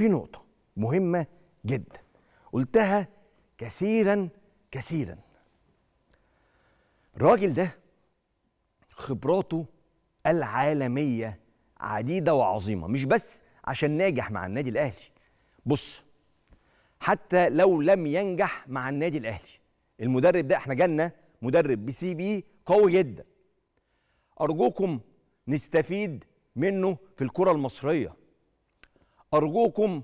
في نقطة مهمة جدا قلتها كثيرا كثيرا الراجل ده خبراته العالمية عديدة وعظيمة مش بس عشان ناجح مع النادي الأهلي بص حتى لو لم ينجح مع النادي الأهلي المدرب ده احنا جالنا مدرب بي سي بي قوي جدا أرجوكم نستفيد منه في الكرة المصرية أرجوكم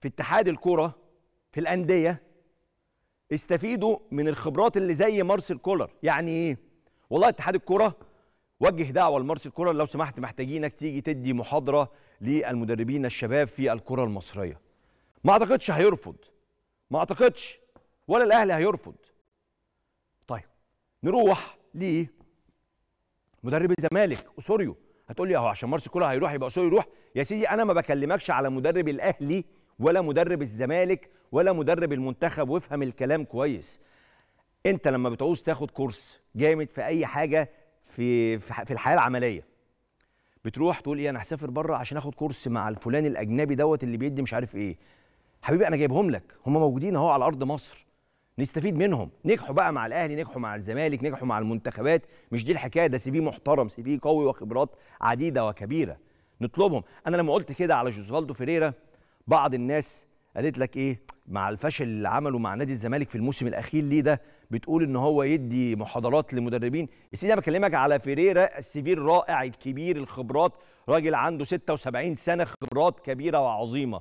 في اتحاد الكوره في الأندية استفيدوا من الخبرات اللي زي مارسيل كولر يعني إيه؟ والله اتحاد الكوره وجه دعوة لمارسيل كولر لو سمحت محتاجينك تيجي تدي محاضرة للمدربين الشباب في الكرة المصرية ما أعتقدش هيرفض ما أعتقدش ولا الأهلي هيرفض طيب نروح لمدرب الزمالك أسوريو هتقول لي اهو عشان مارسيل كولر هيروح يبقى أسوريو يروح يا سيدي انا ما بكلمكش على مدرب الاهلي ولا مدرب الزمالك ولا مدرب المنتخب وافهم الكلام كويس انت لما بتعوز تاخد كورس جامد في اي حاجه في في الحياه العمليه بتروح تقول ايه انا هسافر بره عشان اخد كورس مع الفلان الاجنبي دوت اللي بيدي مش عارف ايه حبيبي انا جايبهم لك هم موجودين اهو على ارض مصر نستفيد منهم نجحوا بقى مع الاهلي نجحوا مع الزمالك نجحوا مع المنتخبات مش دي الحكايه ده سي في محترم سي في قوي وخبرات عديده وكبيره نطلبهم انا لما قلت كده على جوزفالدو فيريرا بعض الناس قالت لك ايه مع الفشل اللي عمله مع نادي الزمالك في الموسم الاخير ليه ده بتقول ان هو يدي محاضرات لمدربين يا سيدي انا بكلمك على فيريرا السيفير الرائع الكبير الخبرات راجل عنده 76 سنه خبرات كبيره وعظيمه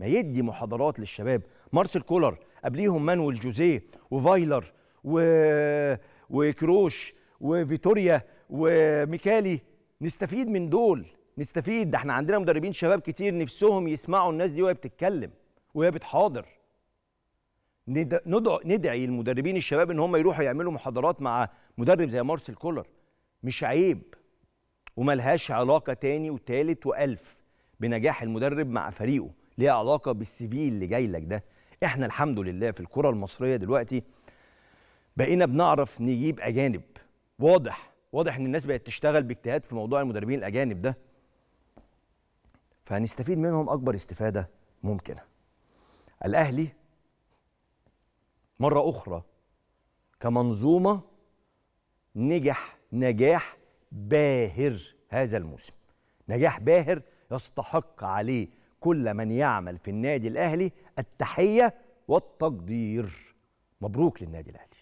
ما يدي محاضرات للشباب مارسيل كولر قبليهم مانويل جوزيه وفايلر و... وكروش وفيتوريا وميكالي نستفيد من دول نستفيد ده احنا عندنا مدربين شباب كتير نفسهم يسمعوا الناس دي وهي بتتكلم وهي بتحاضر ندعو ندعي المدربين الشباب ان هم يروحوا يعملوا محاضرات مع مدرب زي مارسيل كولر مش عيب وملهاش علاقه تاني وتالت والف بنجاح المدرب مع فريقه ليها علاقه بالسي في اللي جاي لك ده احنا الحمد لله في الكره المصريه دلوقتي بقينا بنعرف نجيب اجانب واضح واضح ان الناس بقت تشتغل باجتهاد في موضوع المدربين الاجانب ده فهنستفيد منهم اكبر استفاده ممكنه الاهلي مره اخرى كمنظومه نجح نجاح باهر هذا الموسم نجاح باهر يستحق عليه كل من يعمل في النادي الاهلي التحيه والتقدير مبروك للنادي الاهلي